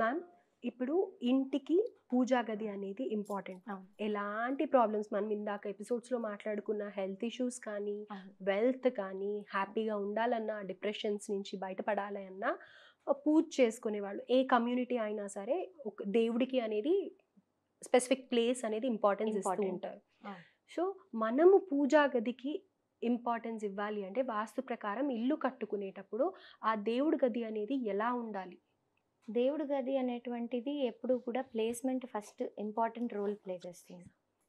ma'am ఇప్పుడు ఇంటికి పూజా గది అనేది ఇంపార్టెంట్ ఎలాంటి ప్రాబ్లమ్స్ మనం ఇందాక ఎపిసోడ్స్లో మాట్లాడుకున్న హెల్త్ ఇష్యూస్ కానీ వెల్త్ కానీ హ్యాపీగా ఉండాలన్నా డిప్రెషన్స్ నుంచి బయటపడాలి అన్నా పూజ వాళ్ళు ఏ కమ్యూనిటీ అయినా సరే దేవుడికి అనేది స్పెసిఫిక్ ప్లేస్ అనేది ఇంపార్టెన్స్ ఇస్తూ ఉంటారు సో మనము పూజా గదికి ఇంపార్టెన్స్ ఇవ్వాలి అంటే వాస్తు ప్రకారం ఇల్లు కట్టుకునేటప్పుడు ఆ దేవుడి గది అనేది ఎలా ఉండాలి దేవుడు గది అనేటువంటిది ఎప్పుడు కూడా placement first important role play చేస్తుంది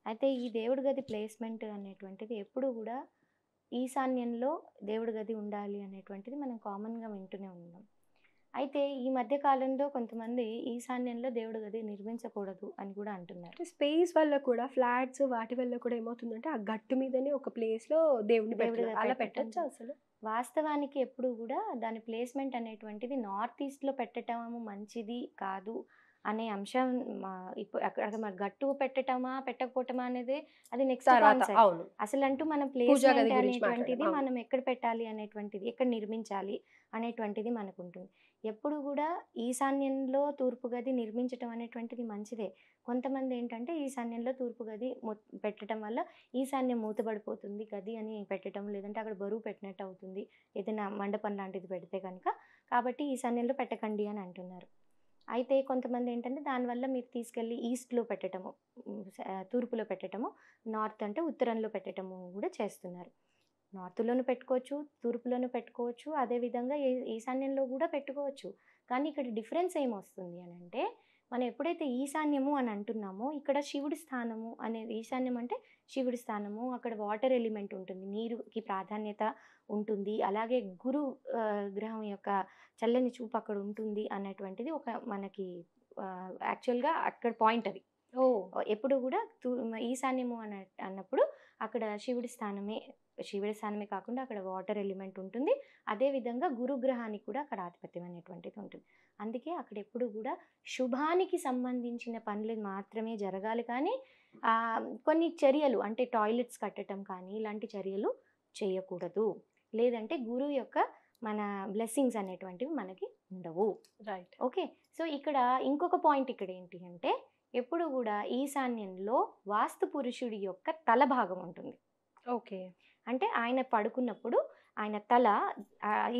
అయితే ఈ దేవుడు గది ప్లేస్మెంట్ అనేటువంటిది ఎప్పుడు కూడా ఈశాన్యంలో దేవుడు గది ఉండాలి అనేటువంటిది మనం కామన్గా వింటూనే ఉన్నాం అయితే ఈ మధ్య కాలంలో కొంతమంది ఈశాన్యంలో దేవుడు గది నిర్మించకూడదు అని కూడా అంటున్నారు స్పేస్ వల్ల కూడా ఫ్లాట్స్ వాటి వల్ల కూడా ఏమవుతుందంటే ఆ గట్టు మీదనే ఒక ప్లేస్ లో దేవుడి అలా పెట్టచ్చు అసలు వాస్తవానికి ఎప్పుడు కూడా దాని ప్లేస్మెంట్ అనేటువంటిది నార్త్ ఈస్ట్ లో పెట్టడం మంచిది కాదు అనే అంశం ఇప్పుడు అక్కడ మన గట్టు పెట్టటమా పెట్టకపోవటమా అనేది అది నెక్స్ట్ అసలు అంటూ మనం ప్లేస్ అనేటువంటిది మనం ఎక్కడ పెట్టాలి అనేటువంటిది ఎక్కడ నిర్మించాలి అనేటువంటిది మనకు ఉంటుంది ఎప్పుడు కూడా ఈశాన్యంలో తూర్పు గది నిర్మించటం అనేటువంటిది మంచిదే కొంతమంది ఏంటంటే ఈశాన్యంలో తూర్పు గది పెట్టడం వల్ల ఈశాన్యం మూతబడిపోతుంది గది అని పెట్టడం లేదంటే అక్కడ బరువు పెట్టినట్టు అవుతుంది ఏదైనా మండపం లాంటిది పెడితే కనుక కాబట్టి ఈశాన్యంలో పెట్టకండి అని అంటున్నారు అయితే కొంతమంది ఏంటంటే దానివల్ల మీరు తీసుకెళ్ళి ఈస్ట్లో పెట్టడము తూర్పులో పెట్టడము నార్త్ అంటే ఉత్తరంలో పెట్టడము కూడా చేస్తున్నారు నార్త్లోనూ పెట్టుకోవచ్చు తూర్పులోనూ పెట్టుకోవచ్చు అదేవిధంగా ఈశాన్యంలో కూడా పెట్టుకోవచ్చు కానీ ఇక్కడ డిఫరెన్స్ ఏమొస్తుంది అని అంటే మనం ఎప్పుడైతే ఈశాన్యము అని అంటున్నామో ఇక్కడ శివుడి స్థానము అనేది ఈశాన్యం అంటే శివుడి స్థానము అక్కడ వాటర్ ఎలిమెంట్ ఉంటుంది నీరుకి ప్రాధాన్యత ఉంటుంది అలాగే గురు గ్రహం యొక్క చల్లని చూపు అక్కడ ఉంటుంది అన్నటువంటిది ఒక మనకి యాక్చువల్గా అక్కడ పాయింట్ అది ఓ ఎప్పుడు కూడా ఈశాన్యము అన్న అన్నప్పుడు అక్కడ శివుడి స్థానమే శివుడి స్థానమే కాకుండా అక్కడ వాటర్ ఎలిమెంట్ ఉంటుంది అదేవిధంగా గురుగ్రహానికి కూడా అక్కడ ఆధిపత్యం అనేటువంటిది ఉంటుంది అందుకే అక్కడ ఎప్పుడు కూడా శుభానికి సంబంధించిన పనులు మాత్రమే జరగాలి కానీ కొన్ని చర్యలు అంటే టాయిలెట్స్ కట్టడం కానీ ఇలాంటి చర్యలు చేయకూడదు లేదంటే గురు యొక్క మన బ్లెస్సింగ్స్ అనేటువంటివి మనకి ఉండవు రైట్ ఓకే సో ఇక్కడ ఇంకొక పాయింట్ ఇక్కడ ఏంటి అంటే ఎప్పుడు కూడా ఈశాన్యంలో వాస్తు పురుషుడి యొక్క తల భాగం ఉంటుంది ఓకే అంటే ఆయన పడుకున్నప్పుడు ఆయన తల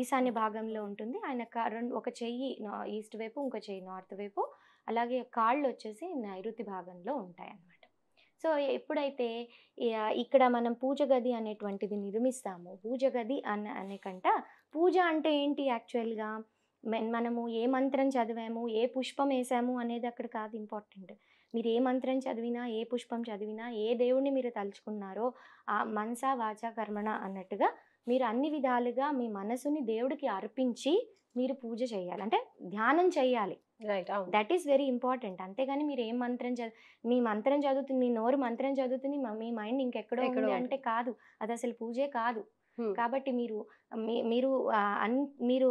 ఈశాన్య భాగంలో ఉంటుంది ఆయన రెండు ఒక చెయ్యి ఈస్ట్ వైపు ఇంకో చెయ్యి నార్త్ వైపు అలాగే కాళ్ళు వచ్చేసి నైరుతి భాగంలో ఉంటాయి అన్నమాట సో ఎప్పుడైతే ఇక్కడ మనం పూజ గది అనేటువంటిది నిర్మిస్తామో పూజ గది అన్న అనే కంట పూజ అంటే ఏంటి యాక్చువల్గా మనము ఏ మంత్రం చదివాము ఏ పుష్పం వేసాము అనేది అక్కడ కాదు ఇంపార్టెంట్ మీరు ఏ మంత్రం చదివినా ఏ పుష్పం చదివినా ఏ దేవుడిని మీరు తలుచుకున్నారో ఆ మనసా వాచ కర్మణ అన్నట్టుగా మీరు అన్ని విధాలుగా మీ మనసుని దేవుడికి అర్పించి మీరు పూజ చేయాలి అంటే ధ్యానం చేయాలి right that is very important అంతేగాని మీరు ఏం మంత్రం చదువు మీ మంత్రం చదువుతుంది మీ నోరు మంత్రం చదువుతుంది మీ మైండ్ ఇంకెక్కడో అంటే కాదు అది అసలు పూజే కాదు కాబట్టి మీరు మీరు అన్ మీరు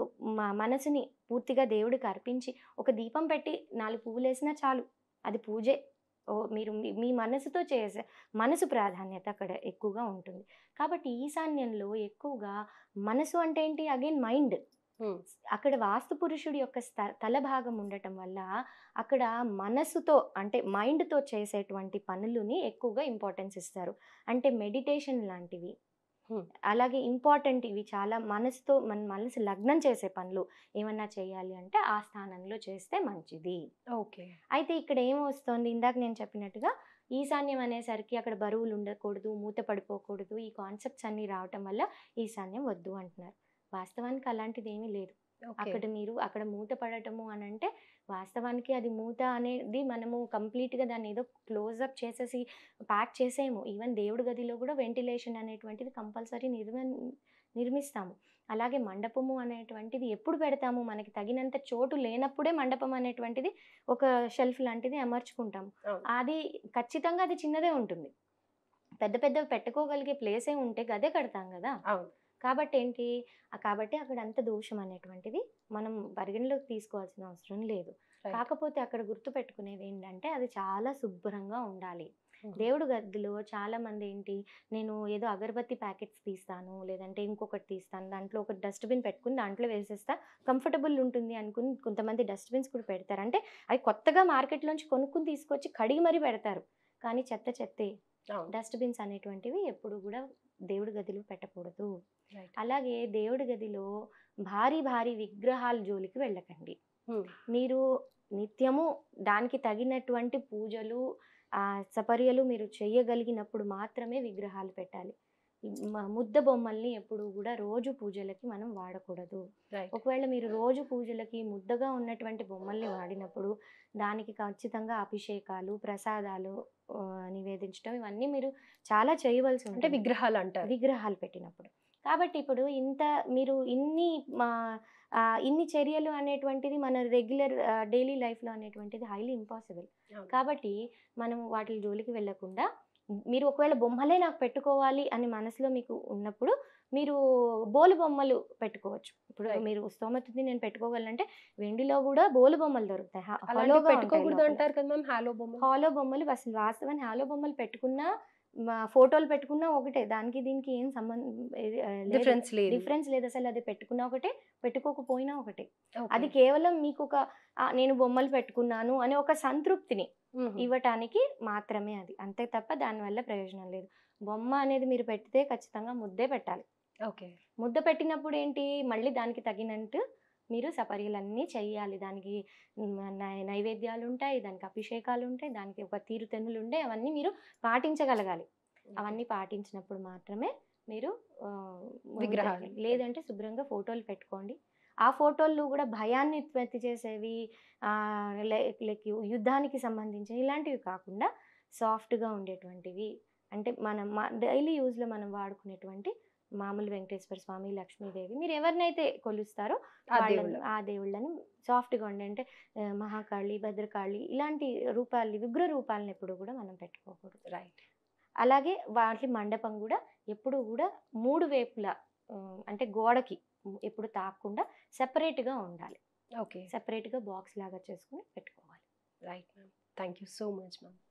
మనసుని పూర్తిగా దేవుడికి అర్పించి ఒక దీపం పెట్టి నాలుగు పువ్వులు వేసినా చాలు అది పూజే ఓ మీరు మీ మనసుతో చేసే మనసు ప్రాధాన్యత అక్కడ ఎక్కువగా ఉంటుంది కాబట్టి ఈశాన్యంలో ఎక్కువగా మనసు అంటే ఏంటి అగైన్ మైండ్ అక్కడ వాస్తు పురుషుడి యొక్క తల భాగం ఉండటం వల్ల అక్కడ మనసుతో అంటే మైండ్తో చేసేటువంటి పనులని ఎక్కువగా ఇంపార్టెన్స్ ఇస్తారు అంటే మెడిటేషన్ లాంటివి అలాగే ఇంపార్టెంట్ ఇవి చాలా మనసుతో మన మనసు లగ్నం చేసే పనులు ఏమన్నా చేయాలి అంటే ఆ స్థానంలో చేస్తే మంచిది ఓకే అయితే ఇక్కడ ఏమొస్తుంది ఇందాక నేను చెప్పినట్టుగా ఈశాన్యం అనేసరికి అక్కడ బరువులు ఉండకూడదు మూత పడిపోకూడదు ఈ కాన్సెప్ట్స్ అన్ని రావటం వల్ల ఈశాన్యం వద్దు అంటున్నారు వాస్తవానికి అలాంటిది ఏమీ లేదు అక్కడ మీరు అక్కడ మూత పడటము అని అంటే వాస్తవానికి అది మూత అనేది మనము కంప్లీట్గా దాన్ని ఏదో క్లోజప్ చేసేసి ప్యాక్ చేసేము ఈవెన్ దేవుడి గదిలో కూడా వెంటిలేషన్ అనేటువంటిది కంపల్సరీ నిర్మ నిర్మిస్తాము అలాగే మండపము అనేటువంటిది ఎప్పుడు పెడతాము మనకి తగినంత చోటు లేనప్పుడే మండపం అనేటువంటిది ఒక షెల్ఫ్ లాంటిది అమర్చుకుంటాము అది ఖచ్చితంగా అది చిన్నదే ఉంటుంది పెద్ద పెద్దవి పెట్టుకోగలిగే ప్లేసే ఉంటే గదే కడతాం కదా కాబట్టి ఏంటి కాబట్టి అక్కడ అంత దోషం అనేటువంటిది మనం పరిగణలోకి తీసుకోవాల్సిన అవసరం లేదు కాకపోతే అక్కడ గుర్తు పెట్టుకునేది ఏంటంటే అది చాలా శుభ్రంగా ఉండాలి దేవుడు గదిలో చాలా మంది ఏంటి నేను ఏదో అగరబత్తి ప్యాకెట్స్ తీస్తాను లేదంటే ఇంకొకటి తీస్తాను దాంట్లో ఒక డస్ట్బిన్ పెట్టుకుని దాంట్లో వేసేస్తా కంఫర్టబుల్ ఉంటుంది అనుకుని కొంతమంది డస్ట్బిన్స్ కూడా పెడతారు అంటే అవి కొత్తగా మార్కెట్లోంచి కొనుక్కుని తీసుకొచ్చి కడిగి మరీ పెడతారు కానీ చెత్త చెత్తే డస్ట్బిన్స్ అనేటువంటివి ఎప్పుడు కూడా దేవుడి గదిలో పెట్టకూడదు అలాగే దేవుడి గదిలో భారీ భారీ విగ్రహాల జోలికి వెళ్ళకండి మీరు నిత్యము దానికి తగినటువంటి పూజలు సపర్యలు మీరు చేయగలిగినప్పుడు మాత్రమే విగ్రహాలు పెట్టాలి ముద్ద బొమ్మల్ని ఎప్పుడు కూడా రోజు పూజలకి మనం వాడకూడదు ఒకవేళ మీరు రోజు పూజలకి ముద్దగా ఉన్నటువంటి బొమ్మల్ని వాడినప్పుడు దానికి ఖచ్చితంగా అభిషేకాలు ప్రసాదాలు నివేదించడం ఇవన్నీ మీరు చాలా చేయవలసి ఉంటుంది విగ్రహాలు అంటారు విగ్రహాలు పెట్టినప్పుడు కాబట్టి ఇప్పుడు ఇంత మీరు ఇన్ని ఇన్ని చర్యలు అనేటువంటిది మన రెగ్యులర్ డైలీ లైఫ్లో అనేటువంటిది హైలీ ఇంపాసిబుల్ కాబట్టి మనం వాటి జోలికి వెళ్లకుండా మీరు ఒకవేళ బొమ్మలే నాకు పెట్టుకోవాలి అని మనసులో మీకు ఉన్నప్పుడు మీరు బోలు బొమ్మలు పెట్టుకోవచ్చు ఇప్పుడు మీరు స్తోమత నేను పెట్టుకోగలంటే వెండిలో కూడా బోలు బొమ్మలు దొరుకుతాయి హాలో పెట్టుకోకూడదు అంటారు కదా హాలో బొమ్మ హాలో బొమ్మలు అసలు వాస్తవాన్ని హాలో బొమ్మలు పెట్టుకున్నా మా ఫోటోలు పెట్టుకున్నా ఒకటే దానికి దీనికి ఏం సంబంధం డిఫరెన్స్ లేదు డిఫరెన్స్ లేదు అసలు అది పెట్టుకున్నా ఒకటే పెట్టుకోకపోయినా ఒకటే అది కేవలం మీకు ఒక నేను బొమ్మలు పెట్టుకున్నాను అనే ఒక సంతృప్తిని ఇవ్వటానికి మాత్రమే అది అంతే తప్ప దానివల్ల ప్రయోజనం లేదు బొమ్మ అనేది మీరు పెడితే ఖచ్చితంగా ముద్దే పెట్టాలి ఓకే ముద్ద పెట్టినప్పుడు ఏంటి మళ్ళీ దానికి తగినట్టు మీరు సపర్యలన్నీ చేయాలి దానికి నైవేద్యాలు ఉంటాయి దానికి అభిషేకాలు ఉంటాయి దానికి ఒక తీరుతెన్నులు ఉంటాయి అవన్నీ మీరు పాటించగలగాలి అవన్నీ పాటించినప్పుడు మాత్రమే మీరు విగ్రహాలు లేదంటే శుభ్రంగా ఫోటోలు పెట్టుకోండి ఆ ఫోటోలు కూడా భయాన్ని ఉత్పత్తి చేసేవి లైక్ యుద్ధానికి సంబంధించి ఇలాంటివి కాకుండా సాఫ్ట్గా ఉండేటువంటివి అంటే మనం డైలీ యూజ్లో మనం వాడుకునేటువంటి మామూలు వెంకటేశ్వర స్వామి లక్ష్మీదేవి మీరు ఎవరినైతే కొలుస్తారో ఆ దేవుళ్ళని సాఫ్ట్గా ఉండే అంటే మహాకాళి భద్రకాళి ఇలాంటి రూపాలని విగ్రహ రూపాలను ఎప్పుడు కూడా మనం పెట్టుకోకూడదు రైట్ అలాగే వాటి మండపం కూడా ఎప్పుడు కూడా మూడు వేపుల అంటే గోడకి ఎప్పుడు తాకుండా సెపరేట్గా ఉండాలి ఓకే సెపరేట్గా బాక్స్ లాగా చేసుకుని పెట్టుకోవాలి right ma'am thank you so much ma'am